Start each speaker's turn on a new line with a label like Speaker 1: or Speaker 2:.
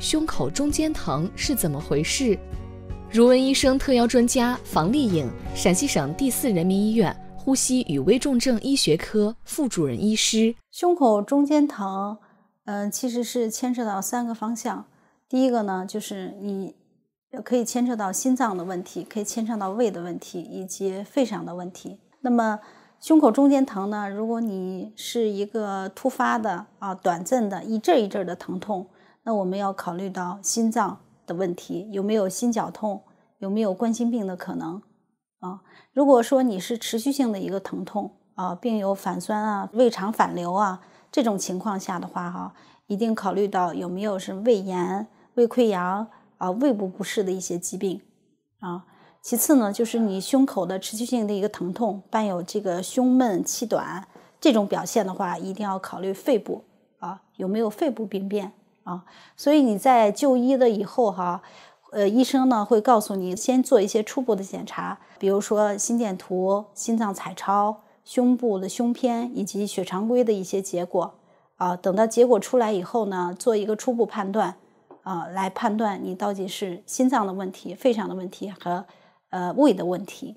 Speaker 1: 胸口中间疼是怎么回事？如闻医生特邀专家房丽颖，陕西省第四人民医院呼吸与危重症医学科副主任医师。胸口中
Speaker 2: 间疼，嗯，其实是牵扯到三个方向。第一个呢，就是你可以牵扯到心脏的问题，可以牵扯到胃的问题，以及肺上的问题。那么胸口中间疼呢？如果你是一个突发的啊，短暂的，一阵一阵的疼痛。那我们要考虑到心脏的问题，有没有心绞痛，有没有冠心病的可能？啊，如果说你是持续性的一个疼痛啊，并有反酸啊、胃肠反流啊这种情况下的话，哈，一定考虑到有没有是胃炎、胃溃疡啊、胃部不适的一些疾病，啊。其次呢，就是你胸口的持续性的一个疼痛，伴有这个胸闷、气短这种表现的话，一定要考虑肺部啊，有没有肺部病变。啊，所以你在就医了以后哈，呃，医生呢会告诉你先做一些初步的检查，比如说心电图、心脏彩超、胸部的胸片以及血常规的一些结果啊。等到结果出来以后呢，做一个初步判断啊，来判断你到底是心脏的问题、肺上的问题和呃胃的问题。